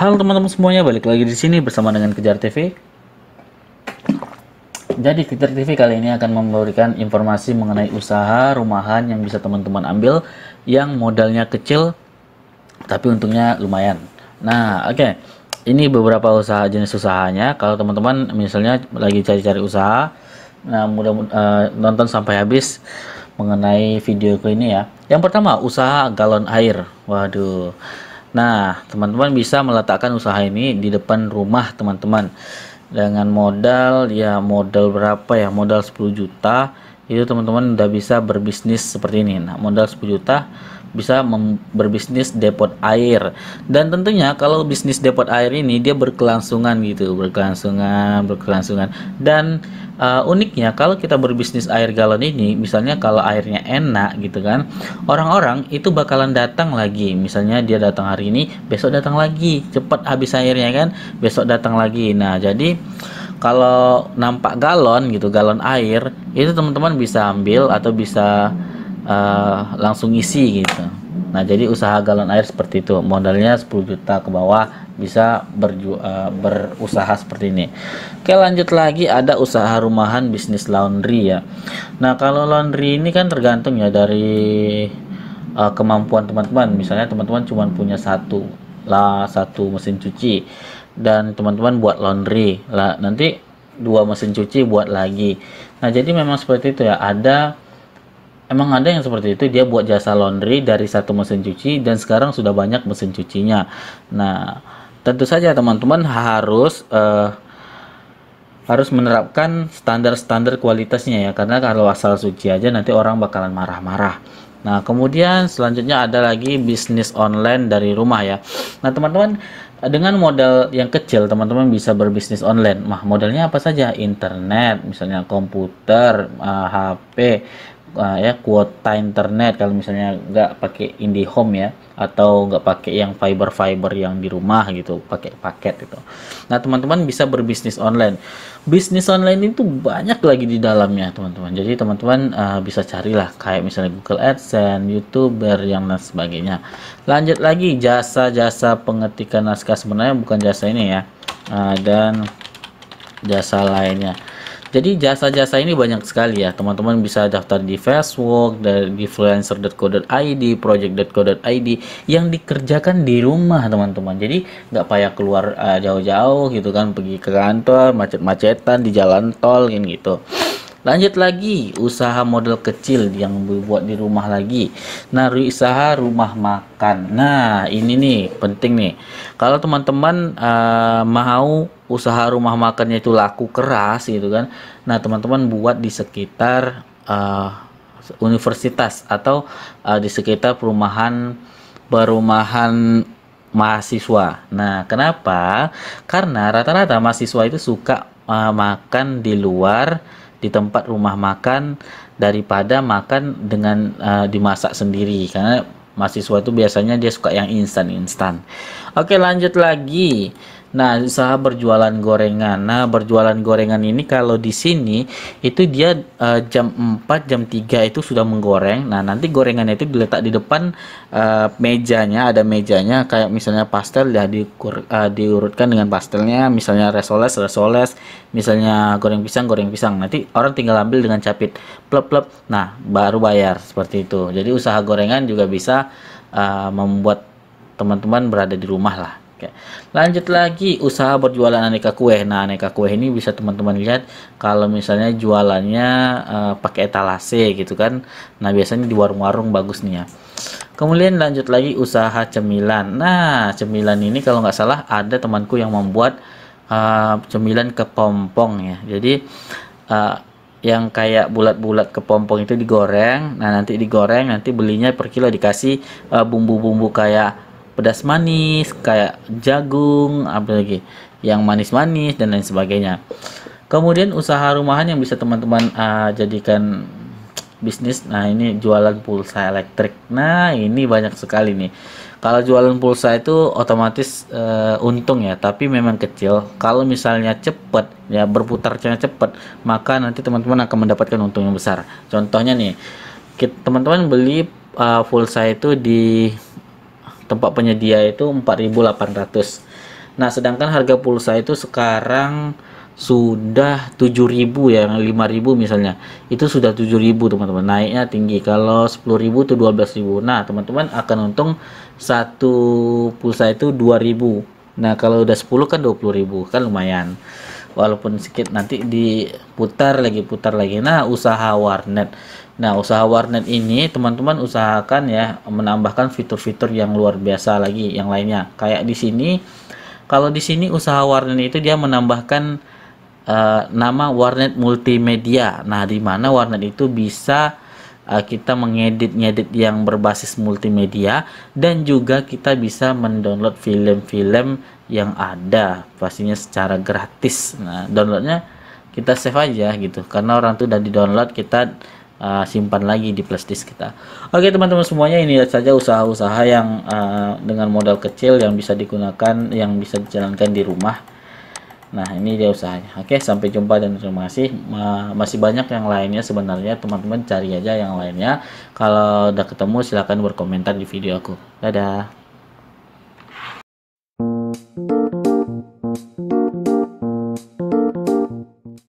Halo teman-teman semuanya, balik lagi di sini bersama dengan Kejar TV. Jadi Kejar TV kali ini akan memberikan informasi mengenai usaha rumahan yang bisa teman-teman ambil yang modalnya kecil tapi untungnya lumayan. Nah, oke. Okay. Ini beberapa usaha jenis usahanya. Kalau teman-teman misalnya lagi cari-cari usaha, nah mudah-mudahan uh, eh, nonton sampai habis mengenai video ini ya. Yang pertama, usaha galon air. Waduh Nah, teman-teman bisa meletakkan usaha ini di depan rumah teman-teman dengan modal ya modal berapa ya modal 10 juta itu teman-teman udah bisa berbisnis seperti ini nah modal 10 juta bisa berbisnis depot air dan tentunya kalau bisnis depot air ini dia berkelangsungan gitu berkelangsungan berkelangsungan dan uh, uniknya kalau kita berbisnis air galon ini misalnya kalau airnya enak gitu kan orang-orang itu bakalan datang lagi misalnya dia datang hari ini besok datang lagi cepat habis airnya kan besok datang lagi nah jadi kalau nampak galon gitu galon air itu teman-teman bisa ambil atau bisa hmm uh, langsung isi gitu nah jadi usaha galon air seperti itu modalnya 10 juta ke bawah bisa berju uh, berusaha seperti ini oke lanjut lagi ada usaha rumahan bisnis laundry ya nah kalau laundry ini kan tergantung ya dari uh, kemampuan teman-teman misalnya teman-teman cuma punya satu lah satu mesin cuci dan teman-teman buat laundry lah nanti dua mesin cuci buat lagi nah jadi memang seperti itu ya ada Emang ada yang seperti itu dia buat jasa laundry dari satu mesin cuci dan sekarang sudah banyak mesin cucinya. Nah, tentu saja teman-teman harus uh, harus menerapkan standar-standar kualitasnya ya karena kalau asal suci aja nanti orang bakalan marah-marah. Nah, kemudian selanjutnya ada lagi bisnis online dari rumah ya. Nah, teman-teman dengan modal yang kecil teman-teman bisa berbisnis online. mah modalnya apa saja? Internet, misalnya komputer, HP, eh, uh, ya kuota internet kalau misalnya nggak pakai IndiHome ya atau nggak pakai yang fiber fiber yang di rumah gitu pakai paket gitu nah teman-teman bisa berbisnis online bisnis online itu banyak lagi di dalamnya teman-teman jadi teman-teman uh, bisa carilah kayak misalnya Google AdSense youtuber yang lain sebagainya lanjut lagi jasa-jasa pengetikan naskah sebenarnya bukan jasa ini ya uh, dan jasa lainnya jadi jasa-jasa ini banyak sekali ya. Teman-teman bisa daftar di Facebook, dan di freelancer.co.id, project.co.id yang dikerjakan di rumah teman-teman. Jadi nggak payah keluar eh, jauh-jauh uh, gitu kan, pergi ke kantor, macet-macetan di jalan tol kan gitu. Lanjut lagi, usaha model kecil yang dibuat di rumah lagi. Nah, usaha rumah makan. Nah, ini nih penting nih. Kalau teman-teman uh, mau usaha rumah makannya itu laku keras gitu kan. Nah, teman-teman buat di sekitar uh, universitas atau uh, di sekitar perumahan perumahan mahasiswa. Nah, kenapa? Karena rata-rata mahasiswa itu suka uh, makan di luar di tempat rumah makan daripada makan dengan uh, dimasak sendiri karena mahasiswa itu biasanya dia suka yang instan instan. Oke, lanjut lagi. Nah, usaha berjualan gorengan. Nah, berjualan gorengan ini kalau di sini itu dia uh, jam 4, jam 3 itu sudah menggoreng. Nah, nanti gorengan itu diletak di depan uh, mejanya, ada mejanya kayak misalnya pastel ya di uh, eh, diurutkan dengan pastelnya, misalnya resoles, resoles, misalnya goreng pisang, goreng pisang. Nanti orang tinggal ambil dengan capit. Plep-plep. Nah, baru bayar seperti itu. Jadi usaha gorengan juga bisa uh, membuat teman-teman berada di rumah lah. Oke. Lanjut lagi usaha berjualan aneka kue. Nah, aneka kue ini bisa teman-teman lihat kalau misalnya jualannya uh, pakai etalase gitu kan. Nah, biasanya di warung-warung bagus nih ya. Kemudian lanjut lagi usaha cemilan. Nah, cemilan ini kalau nggak salah ada temanku yang membuat uh, cemilan kepompong ya. Jadi uh, yang kayak bulat-bulat kepompong itu digoreng. Nah, nanti digoreng, nanti belinya per kilo dikasih bumbu-bumbu uh, bumbu -bumbu kayak pedas manis kayak jagung apa lagi yang manis-manis dan lain sebagainya kemudian usaha rumahan yang bisa teman-teman uh, jadikan bisnis nah ini jualan pulsa elektrik nah ini banyak sekali nih kalau jualan pulsa itu otomatis uh, untung ya tapi memang kecil kalau misalnya cepet ya berputarnya cepet maka nanti teman-teman akan mendapatkan untung yang besar contohnya nih teman-teman beli uh, pulsa itu di tempat penyedia itu 4.800 nah sedangkan harga pulsa itu sekarang sudah 7000 ya 5000 misalnya itu sudah 7000 teman-teman naiknya tinggi kalau 10000 itu 12000 nah teman-teman akan untung satu pulsa itu 2000 nah kalau udah 10 kan 20000 kan lumayan walaupun sedikit nanti diputar lagi putar lagi nah usaha warnet nah usaha warnet ini teman-teman usahakan ya menambahkan fitur-fitur yang luar biasa lagi yang lainnya kayak di sini kalau di sini usaha warnet itu dia menambahkan uh, nama warnet multimedia nah di mana warnet itu bisa Eh, kita mengedit-ngedit yang berbasis multimedia dan juga kita bisa mendownload film-film yang ada pastinya secara gratis nah downloadnya kita save aja gitu karena orang tuh udah di download kita uh, simpan lagi di flashdisk kita oke teman-teman semuanya ini saja usaha-usaha yang uh, dengan modal kecil yang bisa digunakan yang bisa dijalankan di rumah Nah, ini dia usahanya. Oke, sampai jumpa dan terima kasih. Masih banyak yang lainnya sebenarnya, teman-teman cari aja yang lainnya. Kalau udah ketemu silahkan berkomentar di video aku. Dadah.